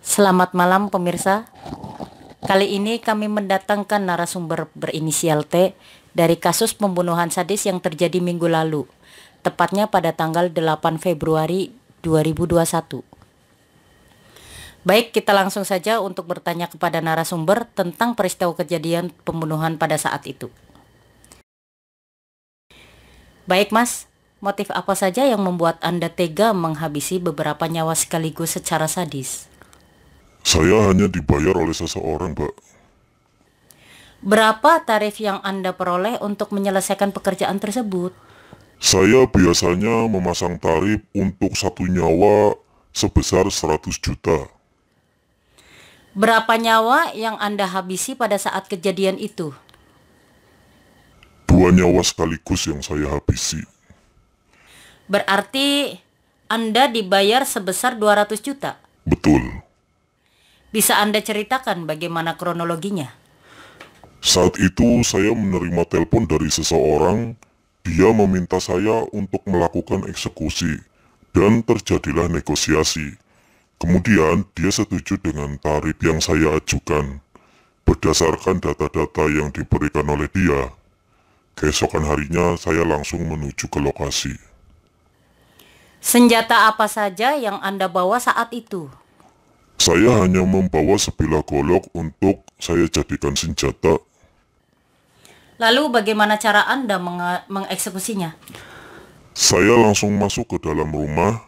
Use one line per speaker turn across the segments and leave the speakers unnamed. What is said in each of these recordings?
Selamat malam pemirsa. Kali ini kami mendatangkan narasumber berinisial T dari kasus pembunuhan sadis yang terjadi minggu lalu, tepatnya pada tanggal 8 Februari 2021. Baik, kita langsung saja untuk bertanya kepada narasumber tentang peristiwa kejadian pembunuhan pada saat itu. Baik, Mas, motif apa saja yang membuat Anda tega menghabisi beberapa nyawa sekaligus secara sadis?
Saya hanya dibayar oleh seseorang, Pak.
Berapa tarif yang Anda peroleh untuk menyelesaikan pekerjaan tersebut?
Saya biasanya memasang tarif untuk satu nyawa sebesar 100 juta.
Berapa nyawa yang Anda habisi pada saat kejadian itu?
Dua nyawa sekaligus yang saya habisi.
Berarti Anda dibayar sebesar 200 juta? Betul. Bisa Anda ceritakan bagaimana kronologinya?
Saat itu saya menerima telepon dari seseorang, dia meminta saya untuk melakukan eksekusi, dan terjadilah negosiasi. Kemudian dia setuju dengan tarif yang saya ajukan, berdasarkan data-data yang diberikan oleh dia. Keesokan harinya saya langsung menuju ke lokasi.
Senjata apa saja yang Anda bawa saat itu?
Saya hanya membawa sebilah golok untuk saya jadikan senjata.
Lalu bagaimana cara Anda menge mengeksekusinya?
Saya langsung masuk ke dalam rumah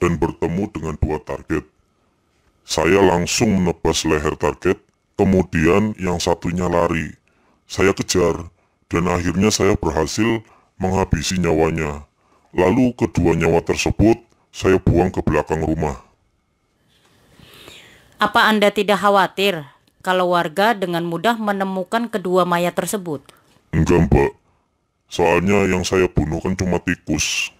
dan bertemu dengan dua target. Saya langsung menebas leher target, kemudian yang satunya lari. Saya kejar, dan akhirnya saya berhasil menghabisi nyawanya. Lalu kedua nyawa tersebut saya buang ke belakang rumah.
Apa Anda tidak khawatir kalau warga dengan mudah menemukan kedua mayat tersebut?
Enggak, Mbak. Soalnya yang saya bunuh kan cuma tikus.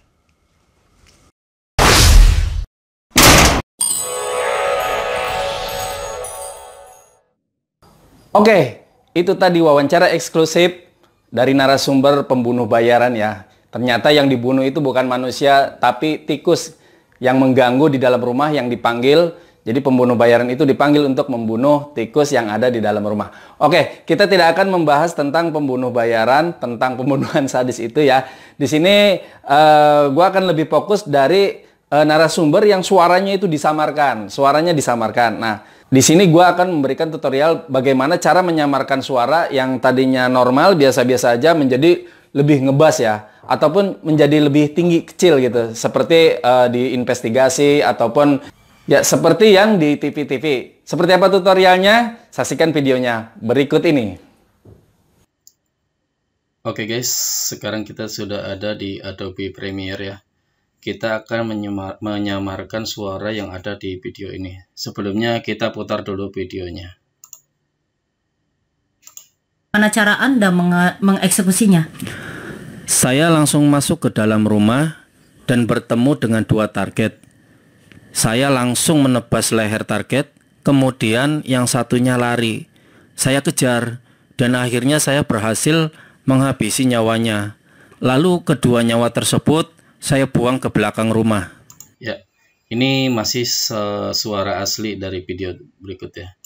Oke, itu tadi wawancara eksklusif dari narasumber pembunuh bayaran ya. Ternyata yang dibunuh itu bukan manusia, tapi tikus yang mengganggu di dalam rumah yang dipanggil jadi pembunuh bayaran itu dipanggil untuk membunuh tikus yang ada di dalam rumah. Oke, kita tidak akan membahas tentang pembunuh bayaran, tentang pembunuhan sadis itu ya. Di sini uh, eh, gue akan lebih fokus dari uh, narasumber yang suaranya itu disamarkan, suaranya disamarkan. Nah, di sini gue akan memberikan tutorial bagaimana cara menyamarkan suara yang tadinya normal, biasa-biasa aja menjadi lebih ngebas ya ataupun menjadi lebih tinggi kecil gitu seperti uh, di investigasi ataupun Ya, seperti yang di TV-TV. Seperti apa tutorialnya? Saksikan videonya berikut ini. Oke guys, sekarang kita sudah ada di Adobe Premiere ya. Kita akan menyamarkan suara yang ada di video ini. Sebelumnya kita putar dulu videonya.
Mana cara Anda menge mengeksekusinya?
Saya langsung masuk ke dalam rumah dan bertemu dengan dua target saya langsung menebas leher target, kemudian yang satunya lari. Saya kejar, dan akhirnya saya berhasil menghabisi nyawanya. Lalu kedua nyawa tersebut saya buang ke belakang rumah. Ya, ini masih suara asli dari video berikutnya.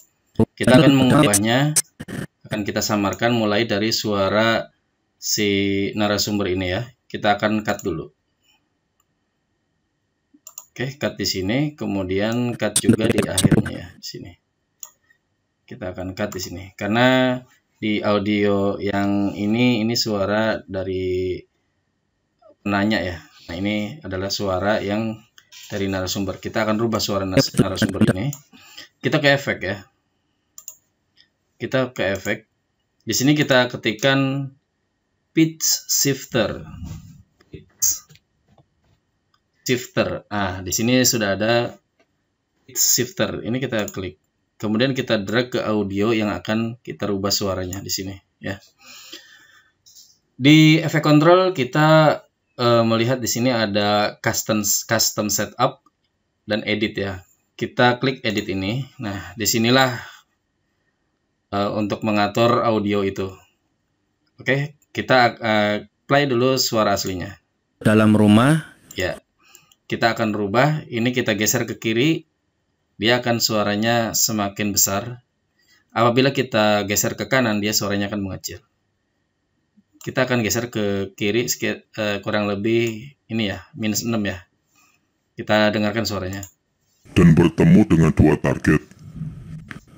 Kita akan mengubahnya, akan kita samarkan mulai dari suara si narasumber ini ya. Kita akan cut dulu. Oke, cut di sini, kemudian cut juga di akhirnya ya, sini. Kita akan cut di sini karena di audio yang ini ini suara dari penanya ya. Nah, ini adalah suara yang dari narasumber. Kita akan rubah suara narasumber ini. Kita ke efek ya. Kita ke efek. Di sini kita ketikkan pitch shifter shifter. Ah, di sini sudah ada shifter. Ini kita klik. Kemudian kita drag ke audio yang akan kita rubah suaranya di sini, ya. Di efek control kita uh, melihat di sini ada custom custom setup dan edit ya. Kita klik edit ini. Nah, disinilah uh, eh, untuk mengatur audio itu. Oke, okay, kita uh, play dulu suara aslinya. Dalam rumah. Ya kita akan rubah, ini kita geser ke kiri, dia akan suaranya semakin besar. Apabila kita geser ke kanan, dia suaranya akan mengecil. Kita akan geser ke kiri eh, kurang lebih ini ya, minus 6 ya. Kita dengarkan suaranya.
Dan bertemu dengan dua target.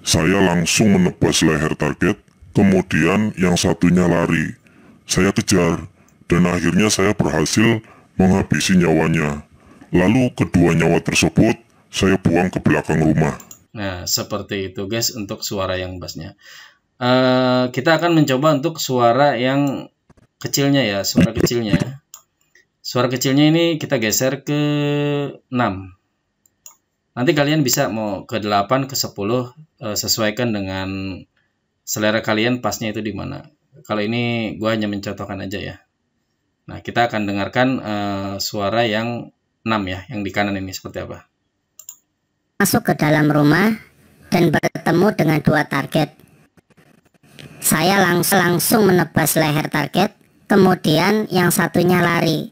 Saya langsung menebas leher target, kemudian yang satunya lari. Saya kejar, dan akhirnya saya berhasil menghabisi nyawanya. Lalu kedua nyawa tersebut saya buang ke belakang rumah.
Nah, seperti itu guys untuk suara yang bassnya. Uh, kita akan mencoba untuk suara yang kecilnya ya, suara kecilnya. Suara kecilnya ini kita geser ke 6. Nanti kalian bisa mau ke 8, ke 10, uh, eh, sesuaikan dengan selera kalian pasnya itu di mana. Kalau ini gue hanya mencontohkan aja ya. Nah, kita akan dengarkan uh, suara yang 6 ya, yang di kanan ini seperti apa?
Masuk ke dalam rumah dan bertemu dengan dua target. Saya langsung langsung menebas leher target, kemudian yang satunya lari.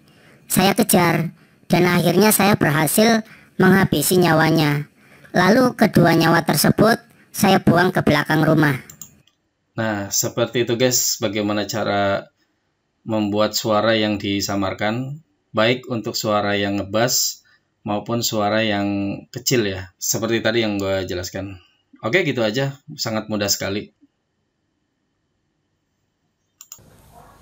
Saya kejar, dan akhirnya saya berhasil menghabisi nyawanya. Lalu kedua nyawa tersebut saya buang ke belakang rumah.
Nah, seperti itu guys, bagaimana cara membuat suara yang disamarkan baik untuk suara yang ngebas maupun suara yang kecil ya, seperti tadi yang gue jelaskan. Oke, gitu aja, sangat mudah sekali.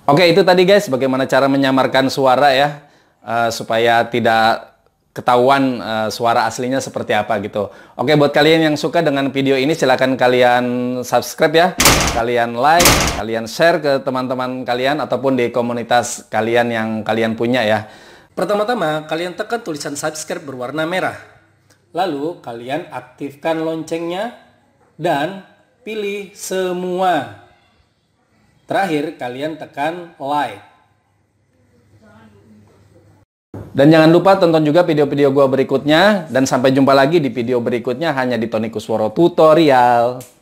Oke, itu tadi guys, bagaimana cara menyamarkan suara ya, uh, supaya tidak ketahuan uh, suara aslinya seperti apa gitu. Oke, buat kalian yang suka dengan video ini silahkan kalian subscribe ya, kalian like, kalian share ke teman-teman kalian ataupun di komunitas kalian yang kalian punya ya. Pertama-tama, kalian tekan tulisan subscribe berwarna merah. Lalu kalian aktifkan loncengnya dan pilih semua. Terakhir, kalian tekan like. Dan jangan lupa tonton juga video-video gue berikutnya dan sampai jumpa lagi di video berikutnya hanya di Tony Kusworo Tutorial.